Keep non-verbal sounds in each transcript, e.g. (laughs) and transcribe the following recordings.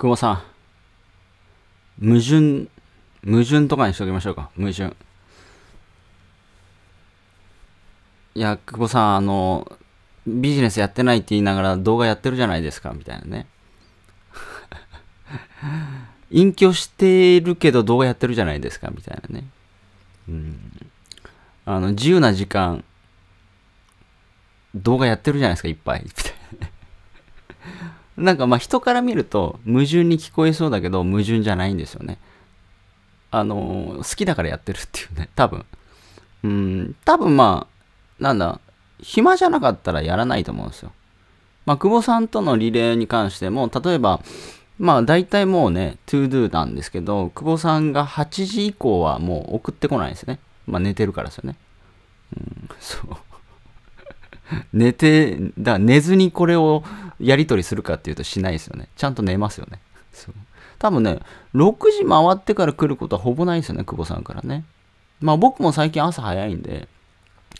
久保さん。矛盾、矛盾とかにしときましょうか。矛盾。いや、久保さん、あの、ビジネスやってないって言いながら動画やってるじゃないですか、みたいなね。(laughs) 隠居してるけど動画やってるじゃないですか、みたいなね。うん。あの、自由な時間、動画やってるじゃないですか、いっぱい。なんかまあ人から見ると矛盾に聞こえそうだけど矛盾じゃないんですよね。あの好きだからやってるっていうね、多分。うん、多分まあ、なんだ、暇じゃなかったらやらないと思うんですよ。まあ、久保さんとのリレーに関しても、例えば、まあ大体もうね、トゥードゥなんですけど、久保さんが8時以降はもう送ってこないですね。まあ寝てるからですよね。うん、そう。寝て、だから寝ずにこれをやり取りするかっていうとしないですよね。ちゃんと寝ますよね。そう多分ね、6時回ってから来ることはほぼないですよね、久保さんからね。まあ僕も最近朝早いんで、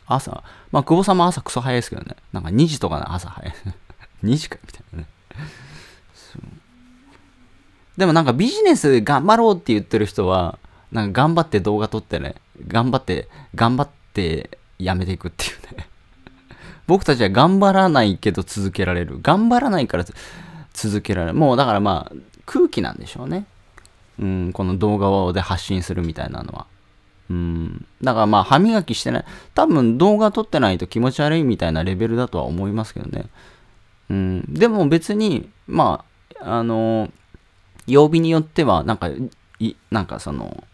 朝、まあ久保さんも朝クソ早いですけどね。なんか2時とかの朝早い。2 (laughs) 時かみたいなね。でもなんかビジネス頑張ろうって言ってる人は、なんか頑張って動画撮ってね、頑張って、頑張ってやめていくっていうね。僕たちは頑張らないけど続けられる。頑張らないから続けられる。もうだからまあ、空気なんでしょうね。うん、この動画をで発信するみたいなのは。うん。だからまあ、歯磨きしてない。多分動画撮ってないと気持ち悪いみたいなレベルだとは思いますけどね。うん。でも別に、まあ、あの、曜日によっては、なんか、い、なんかその、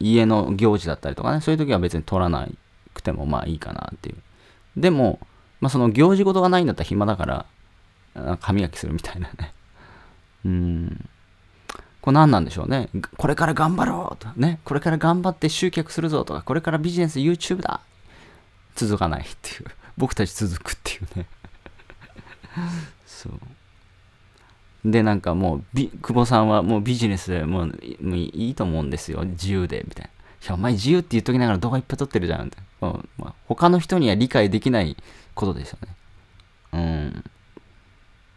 家の行事だったりとかね、そういう時は別に撮らなくてもまあいいかなっていう。でも、まあその行事事がないんだったら暇だから、歯磨きするみたいなね。(laughs) うん。これ何なんでしょうね。これから頑張ろうとね。これから頑張って集客するぞとか、これからビジネス YouTube だ続かないっていう。僕たち続くっていうね。(laughs) そう。で、なんかもう、久保さんはもうビジネスでもういいと思うんですよ。自由で、みたいな。いや、お前自由って言っときながら動画いっぱい撮ってるじゃん。みたまあ、他の人には理解できないことですよね。うん。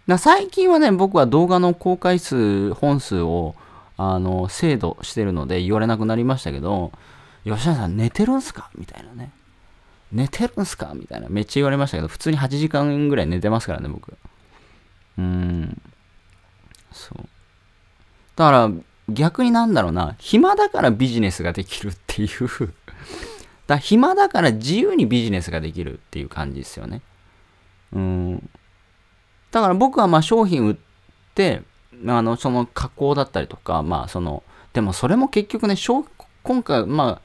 な最近はね、僕は動画の公開数、本数を、あの、制度してるので言われなくなりましたけど、吉田さん寝てるんすかみたいなね。寝てるんすかみたいな。めっちゃ言われましたけど、普通に8時間ぐらい寝てますからね、僕。うん。そう。だから、逆になんだろうな。暇だからビジネスができるっていうだ暇だから自由にビジネスができるっていう感じですよね。うん。だから僕はまあ商品売って、あの、その加工だったりとか、まあその、でもそれも結局ね、今回、ま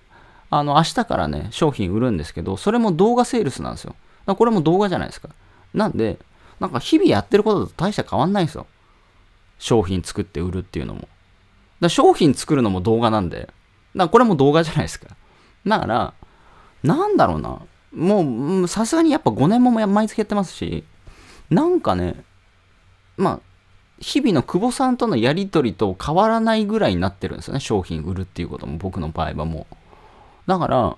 あ、あの、明日からね、商品売るんですけど、それも動画セールスなんですよ。これも動画じゃないですか。なんで、なんか日々やってることと大した変わんないんですよ。商品作って売るっていうのも。だ商品作るのも動画なんで、だこれも動画じゃないですか。だから、なんだろうな。もう、さすがにやっぱ5年も毎月やってますし、なんかね、まあ、日々の久保さんとのやりとりと変わらないぐらいになってるんですよね。商品売るっていうことも僕の場合はもう。だから、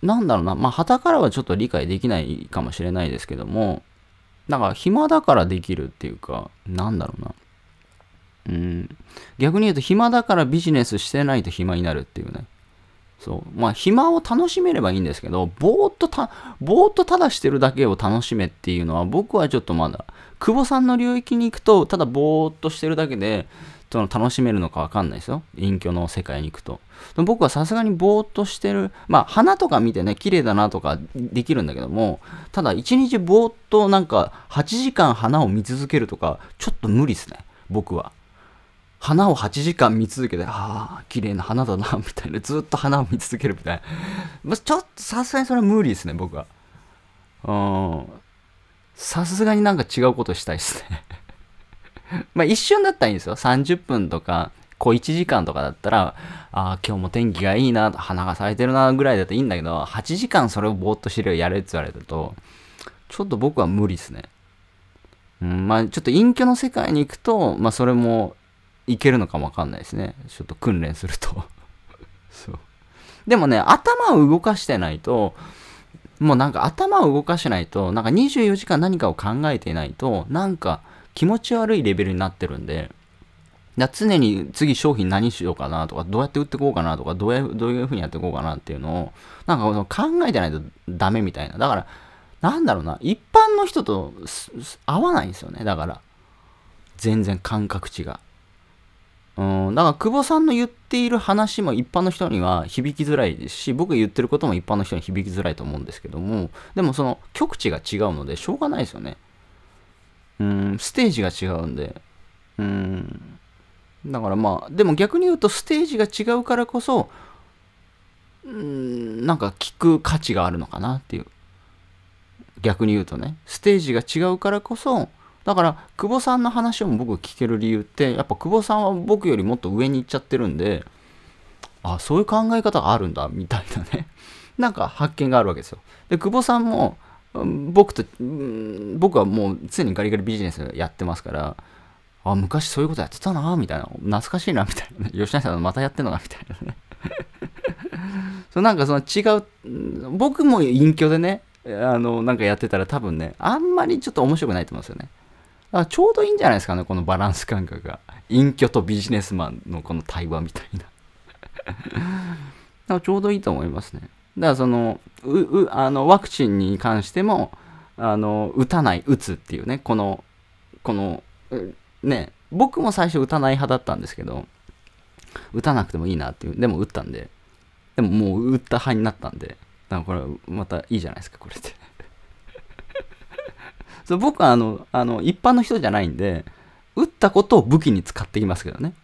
なんだろうな。まあ、たからはちょっと理解できないかもしれないですけども、だから暇だからできるっていうか、なんだろうな。うん。逆に言うと暇だからビジネスしてないと暇になるっていうね。そう。まあ、暇を楽しめればいいんですけど、ぼーっとた、ぼーっとただしてるだけを楽しめっていうのは、僕はちょっとまだ、久保さんの領域に行くと、ただぼーっとしてるだけで、その楽しめるのかわかんないですよ。隠居の世界に行くと。僕はさすがにぼーっとしてる、まあ、花とか見てね、綺麗だなとかできるんだけども、ただ一日ぼーっとなんか、8時間花を見続けるとか、ちょっと無理ですね。僕は。花を8時間見続けて、ああ、綺麗な花だな、(laughs) みたいな。ずっと花を見続けるみたいな。まあ、ちょっとさすがにそれは無理ですね、僕は。うん。さすがになんか違うことしたいですね。(laughs) まあ一瞬だったらいいんですよ。30分とか、小1時間とかだったら、ああ、今日も天気がいいな、花が咲いてるな、ぐらいだといいんだけど、8時間それをぼーっとしてるよ、やれって言われると、ちょっと僕は無理ですね。うん、まあちょっと隠居の世界に行くと、まあそれもいけるのかもわかんないですね。ちょっと訓練すると (laughs) そう。でもね、頭を動かしてないと、もうなんか頭を動かしないと、なんか24時間何かを考えていないと、なんか気持ち悪いレベルになってるんで、だ常に次商品何しようかなとか、どうやって売ってこうかなとか、どうやどういうふうにやってこうかなっていうのを、なんか考えてないとダメみたいな。だから、なんだろうな、一般の人と合わないんですよね。だから、全然感覚値が。うん、だから久保さんの言っている話も一般の人には響きづらいですし僕が言ってることも一般の人に響きづらいと思うんですけどもでもその極地が違うのでしょうがないですよねうんステージが違うんでうんだからまあでも逆に言うとステージが違うからこそうんなんか聞く価値があるのかなっていう逆に言うとねステージが違うからこそだから、久保さんの話を僕聞ける理由って、やっぱ久保さんは僕よりもっと上に行っちゃってるんで、あ、そういう考え方があるんだ、みたいなね。(laughs) なんか発見があるわけですよ。で、久保さんも、僕と、僕はもう常にガリガリビジネスやってますから、あ、昔そういうことやってたな、みたいな。懐かしいな、みたいな、吉成さんまたやってんのか、みたいなね。(laughs) そうなんかその違う、僕も隠居でね、あの、なんかやってたら多分ね、あんまりちょっと面白くないと思うんですよね。あちょうどいいんじゃないですかね、このバランス感覚が。隠居とビジネスマンのこの対話みたいな。だ (laughs) からちょうどいいと思いますね。だからその、う、う、あの、ワクチンに関しても、あの、打たない、打つっていうね、この、この、ね、僕も最初打たない派だったんですけど、打たなくてもいいなっていう、でも打ったんで、でももう打った派になったんで、だからこれまたいいじゃないですか、これって。そ僕はあの、あの、一般の人じゃないんで、打ったことを武器に使ってきますけどね。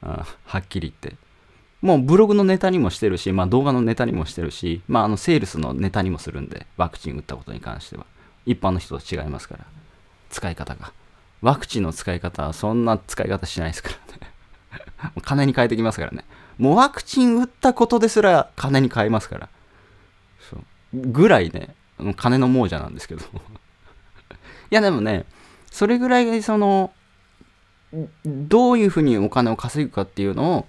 あはっきり言って。もうブログのネタにもしてるし、まあ動画のネタにもしてるし、まああのセールスのネタにもするんで、ワクチン打ったことに関しては。一般の人と違いますから。使い方が。ワクチンの使い方はそんな使い方しないですからね。(laughs) 金に変えてきますからね。もうワクチン打ったことですら金に変えますから。そうぐらいね、金の亡者なんですけど。やでもね、それぐらいその、どういうふうにお金を稼ぐかっていうのを、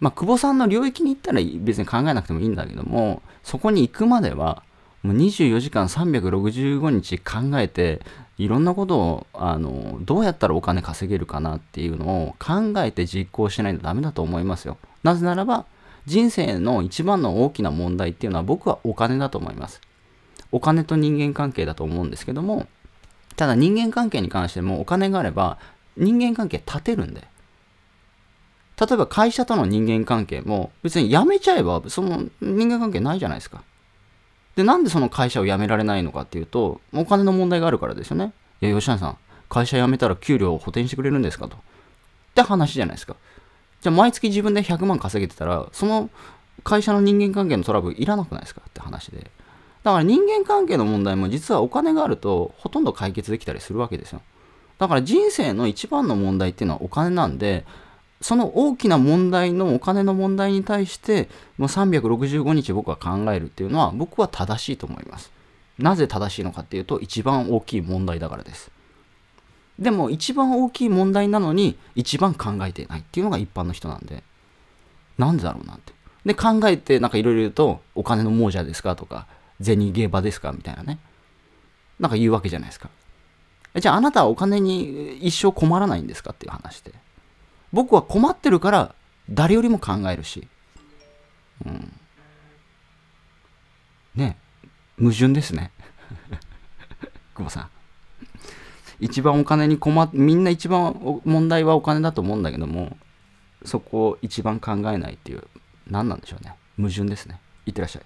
まあ、久保さんの領域に行ったら別に考えなくてもいいんだけども、そこに行くまでは、もう24時間365日考えて、いろんなことを、あの、どうやったらお金稼げるかなっていうのを考えて実行しないとダメだと思いますよ。なぜならば、人生の一番の大きな問題っていうのは僕はお金だと思います。お金と人間関係だと思うんですけども、ただ人間関係に関してもお金があれば人間関係立てるんで。例えば会社との人間関係も別に辞めちゃえばその人間関係ないじゃないですか。で、なんでその会社を辞められないのかっていうと、お金の問題があるからですよね。いや、吉野さん、会社辞めたら給料を補填してくれるんですかと。って話じゃないですか。じゃあ毎月自分で100万稼げてたら、その会社の人間関係のトラブルいらなくないですかって話で。だから人間関係の問題も実はお金があるとほとんど解決できたりするわけですよ。だから人生の一番の問題っていうのはお金なんで、その大きな問題のお金の問題に対して、もう365日僕は考えるっていうのは僕は正しいと思います。なぜ正しいのかっていうと一番大きい問題だからです。でも一番大きい問題なのに一番考えてないっていうのが一般の人なんで、なんでだろうなって。で、考えてなんかいろいろ言うと、お金の亡者ですかとか、銭ゲーバですかみたいなね。なんか言うわけじゃないですか。じゃああなたはお金に一生困らないんですかっていう話で。僕は困ってるから誰よりも考えるし。うん。ね矛盾ですね。(laughs) 久保さん。一番お金に困っ、みんな一番問題はお金だと思うんだけども、そこを一番考えないっていう、何なんでしょうね。矛盾ですね。いってらっしゃい。